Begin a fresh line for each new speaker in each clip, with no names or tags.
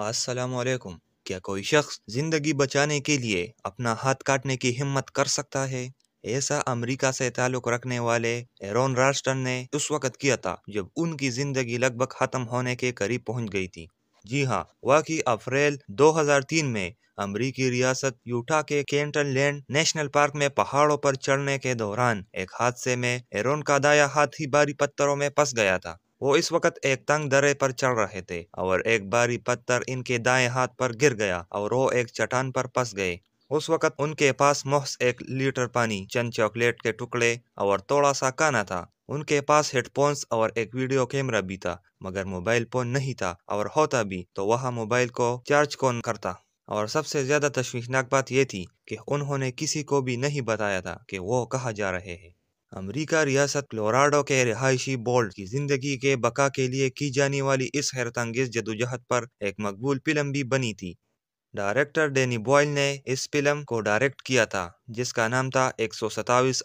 असलकुम क्या कोई शख्स जिंदगी बचाने के लिए अपना हाथ काटने की हिम्मत कर सकता है ऐसा अमेरिका से ताल्लुक रखने वाले एरोन रास्टन ने उस वक्त किया था जब उनकी जिंदगी लगभग खत्म होने के करीब पहुंच गई थी जी हाँ वाकई अप्रैल 2003 में अमरीकी रियासत यूटा के कैंटन लैंड नेशनल पार्क में पहाड़ों पर चढ़ने के दौरान एक हादसे में एरोन का दाया हाथ ही बारी पत्थरों में फंस गया था वो इस वक्त एक तंग दरे पर चढ़ रहे थे और एक बारी पत्थर इनके दाएं हाथ पर गिर गया और वो एक चट्टान पर फंस गए उस वक्त उनके पास मोहस एक लीटर पानी चंद चॉकलेट के टुकड़े और थोड़ा सा काना था उनके पास हेडफोन्स और एक वीडियो कैमरा भी था मगर मोबाइल फोन नहीं था और होता भी तो वह मोबाइल को चार्ज कौन करता और सबसे ज्यादा तश्वीशनाक बात यह थी कि उन्होंने किसी को भी नहीं बताया था कि वो कहा जा रहे हैं अमरीका रियासत क्लोराडो के रिहायशी बोल्ट की जिंदगी के बका के लिए की जाने वाली इस अंगेज जदोजहद पर एक मकबूल फिल्म भी बनी थी डायरेक्टर डेनी बॉयल ने इस फिल्म को डायरेक्ट किया था जिसका नाम था एक सौ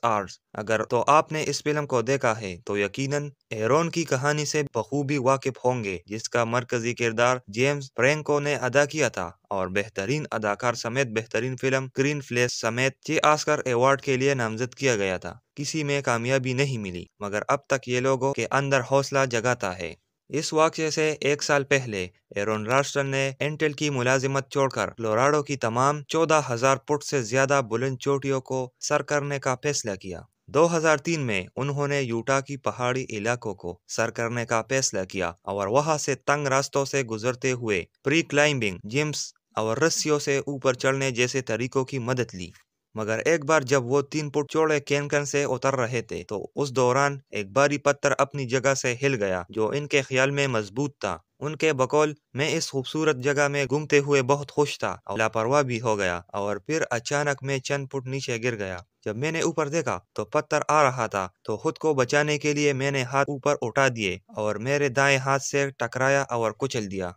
आर्स अगर तो आपने इस फिल्म को देखा है तो यकीनन एरोन की कहानी से बखूबी वाकिफ होंगे जिसका मरकजी किरदार जेम्स फ्रेंको ने अदा किया था और बेहतरीन अदाकार समेत बेहतरीन फिल्म ग्रीन फ्लेस समेत छह आस्कर अवार्ड के लिए नामजद किया गया था किसी में कामयाबी नहीं मिली मगर अब तक ये लोगों के अंदर हौसला जगाता है इस वाक्य से एक साल पहले एरोन रास्टन ने एंटेल की मुलाजिमत छोड़कर लोराडो की तमाम चौदह हजार फुट से ज्यादा बुलंद चोटियों को सर करने का फैसला किया 2003 में उन्होंने यूटा की पहाड़ी इलाकों को सर करने का फैसला किया और वहां से तंग रास्तों से गुजरते हुए प्री क्लाइंबिंग जिम्स और रस्सियों से ऊपर चढ़ने जैसे तरीकों की मदद ली मगर एक बार जब वो तीन फुट चौड़े कैनकन से उतर रहे थे तो उस दौरान एक बारी पत्थर अपनी जगह से हिल गया जो इनके ख्याल में मजबूत था उनके बकौल मैं इस खूबसूरत जगह में घूमते हुए बहुत खुश था और लापरवाह भी हो गया और फिर अचानक मैं चंद फुट नीचे गिर गया जब मैंने ऊपर देखा तो पत्थर आ रहा था तो खुद को बचाने के लिए मैंने हाथ ऊपर उठा दिए और मेरे दाएं हाथ से टकराया और कुचल दिया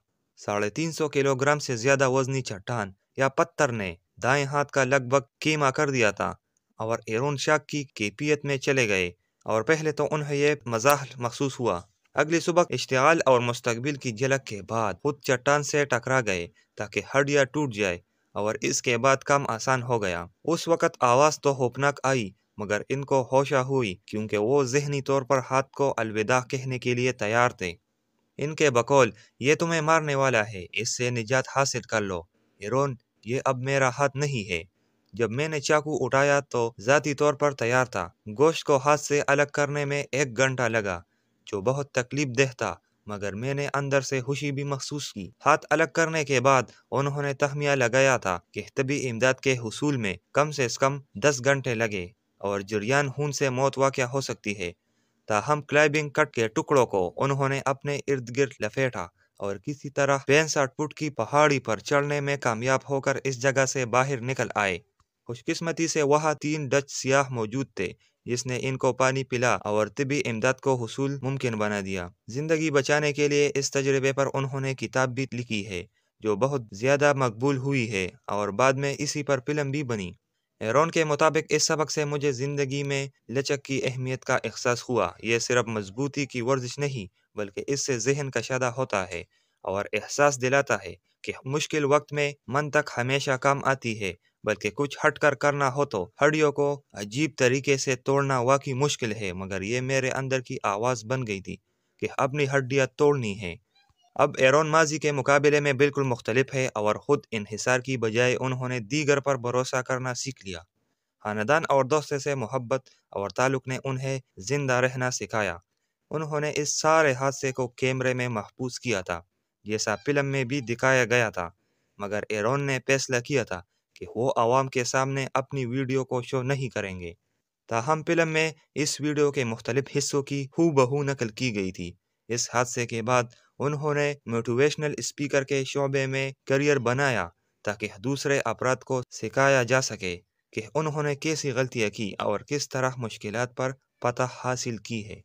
साढ़े तीन सौ किलोग्राम से ज्यादा वजनी चट्टान या पत्थर ने दाएं हाथ का लगभग कीमा कर दिया था और एरोन शाह की कैफियत में चले गए और पहले तो उन्हें यह मजाक महसूस हुआ अगली सुबह इश्तियाल और मुस्तबिल की झलक के बाद खुद चट्टान से टकरा गए ताकि हड्डियां टूट जाए और इसके बाद काम आसान हो गया उस वक्त आवाज़ तो होपनाक आई मगर इनको होशा हुई क्योंकि वो जहनी तौर पर हाथ को अलविदा कहने के लिए तैयार थे इनके बकौल ये तुम्हें मारने वाला है इससे निजात हासिल कर लो एरोन ये अब मेरा हाथ नहीं है जब मैंने चाकू उठाया तो ज़ाती तौर पर तैयार था गोश्त को हाथ से अलग करने में एक घंटा लगा जो बहुत तकलीफ देह था मगर मैंने अंदर से खुशी भी महसूस की हाथ अलग करने के बाद उन्होंने तहमिया लगाया था कि तबी इमदाद के हसूल में कम से कम दस घंटे लगे और जरियान खून से मौत वाक़ हो सकती है ताहम क्लाइबिंग कट के टुकड़ों को उन्होंने अपने इर्द गिर्द लपेटा और किसी तरह बेंस आउटपुट की पहाड़ी पर चढ़ने में कामयाब होकर इस जगह से बाहर निकल आए खुशकिस्मती से वहाँ तीन डच सियाह मौजूद थे जिसने इनको पानी पिला और तबी इमदाद को हसूल मुमकिन बना दिया ज़िंदगी बचाने के लिए इस तजर्बे पर उन्होंने किताब भी लिखी है जो बहुत ज़्यादा मकबूल हुई है और बाद में इसी पर फिल्म भी बनी एरोन के मुताबिक इस सबक से मुझे ज़िंदगी में लचक की अहमियत का एहसास हुआ यह सिर्फ मजबूती की वर्जिश नहीं बल्कि इससे जहन कशादा होता है और एहसास दिलाता है कि मुश्किल वक्त में मन तक हमेशा काम आती है बल्कि कुछ हट कर करना हो तो हड्डियों को अजीब तरीके से तोड़ना वाकई मुश्किल है मगर ये मेरे अंदर की आवाज़ बन गई थी कि अपनी हड्डियाँ तोड़नी है अब एरोन माजी के मुकाबले में बिल्कुल मुख्तलिफ है और ख़ुद इहिसार की बजाय उन्होंने दीगर पर भरोसा करना सीख लिया खानदान और दोस्त से मोहब्बत और ताल्लुक ने उन्हें ज़िंदा रहना सिखाया उन्होंने इस सारे हादसे को कैमरे में महफूज किया था जैसा फिल्म में भी दिखाया गया था मगर एरोन ने फैसला किया था कि वो आवाम के सामने अपनी वीडियो को शो नहीं करेंगे ताहम फिल्म में इस वीडियो के मुख्तलिफ हिस्सों की हु बहू नकल की गई थी इस हादसे के बाद उन्होंने मोटिवेशनल स्पीकर के शोबे में करियर बनाया ताकि दूसरे अपराध को सिखाया जा सके कि उन्होंने कैसी गलतियाँ की और किस तरह मुश्किल पर पता हासिल की है